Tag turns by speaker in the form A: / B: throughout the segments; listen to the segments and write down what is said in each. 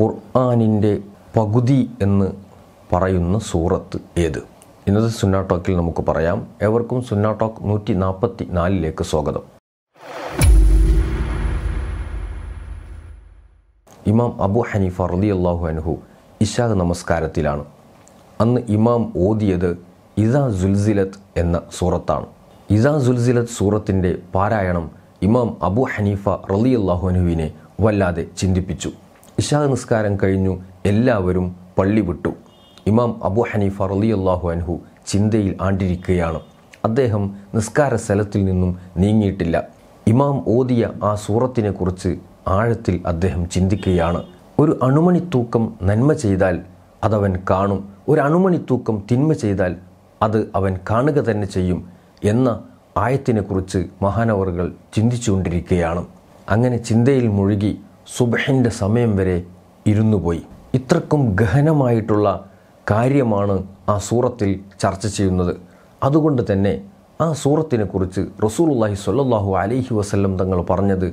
A: ഖുർആാനിൻ്റെ പകുതി എന്ന് പറയുന്ന സൂറത്ത് ഏത് ഇന്നത്തെ സുന്നാ ടോക്കിൽ നമുക്ക് പറയാം എവർക്കും സുന്നാ ടോക്ക് നൂറ്റി നാൽപ്പത്തി നാലിലേക്ക് സ്വാഗതം ഇമാം അബു ഹനീഫ റലി അള്ളാഹു അനുഹു ഇഷാഖ് നമസ്കാരത്തിലാണ് അന്ന് ഇമാം ഓതിയത് ഇസാ സുൽസിലത്ത് എന്ന സൂറത്താണ് ഇസാ സുൽസിലത്ത് സൂറത്തിൻ്റെ പാരായണം ഇമാം അബു ഹനീഫ റലി അള്ളാഹു അനുഹുവിനെ വല്ലാതെ ചിന്തിപ്പിച്ചു ഇഷാ നിസ്കാരം കഴിഞ്ഞു എല്ലാവരും പള്ളി വിട്ടു ഇമാം അബു ഹനീഫ അറലി അള്ളാഹു അൻഹു ചിന്തയിൽ ആണ്ടിരിക്കുകയാണ് അദ്ദേഹം നിസ്കാര സ്ഥലത്തിൽ നിന്നും നീങ്ങിയിട്ടില്ല ഇമാം ഓതിയ ആ സൂറത്തിനെക്കുറിച്ച് ആഴത്തിൽ അദ്ദേഹം ചിന്തിക്കുകയാണ് ഒരു അണുമണി തൂക്കം നന്മ ചെയ്താൽ അതവൻ കാണും ഒരു അണുമണി തൂക്കം തിന്മ ചെയ്താൽ അത് അവൻ കാണുക തന്നെ ചെയ്യും എന്ന ആയത്തിനെക്കുറിച്ച് മഹാനവറുകൾ ചിന്തിച്ചുകൊണ്ടിരിക്കുകയാണ് അങ്ങനെ ചിന്തയിൽ മുഴുകി സുബഹിൻ്റെ സമയം വരെ ഇരുന്നു പോയി ഇത്രക്കും ഗഹനമായിട്ടുള്ള കാര്യമാണ് ആ സൂറത്തിൽ ചർച്ച ചെയ്യുന്നത് അതുകൊണ്ട് തന്നെ ആ സൂറത്തിനെക്കുറിച്ച് റസൂലുല്ലാഹി സ്വല്ലല്ലാഹു അലൈഹി വസല്ലം തങ്ങൾ പറഞ്ഞത്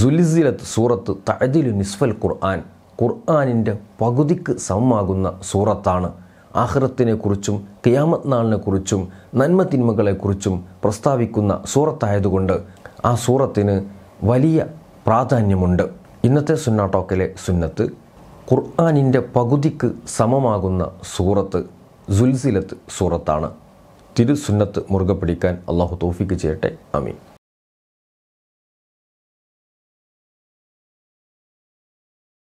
A: ജുലിസിലത്ത് സൂറത്ത് തഅദിലു നിസ്ഫൽ ഖുർആൻ ഖുർആാനിൻ്റെ പകുതിക്ക് സമമാകുന്ന സൂറത്താണ് ആഹ്റത്തിനെക്കുറിച്ചും കിയാമത് നാളിനെക്കുറിച്ചും നന്മതിന്മകളെക്കുറിച്ചും പ്രസ്താവിക്കുന്ന സൂറത്തായതുകൊണ്ട് ആ സൂറത്തിന് വലിയ പ്രാധാന്യമുണ്ട് ഇന്നത്തെ സുന്ന ടോക്കിലെ സുന്നത്ത് ഖുർആാനിൻ്റെ പകുതിക്ക് സമമാകുന്ന സൂറത്ത് സുൽസിലത്ത് സൂറത്താണ് തിരുസുന്നത്ത് മുറുകെ പിടിക്കാൻ അള്ളാഹു തോഫിക്ക് ചെയ്യട്ടെ അമീൻ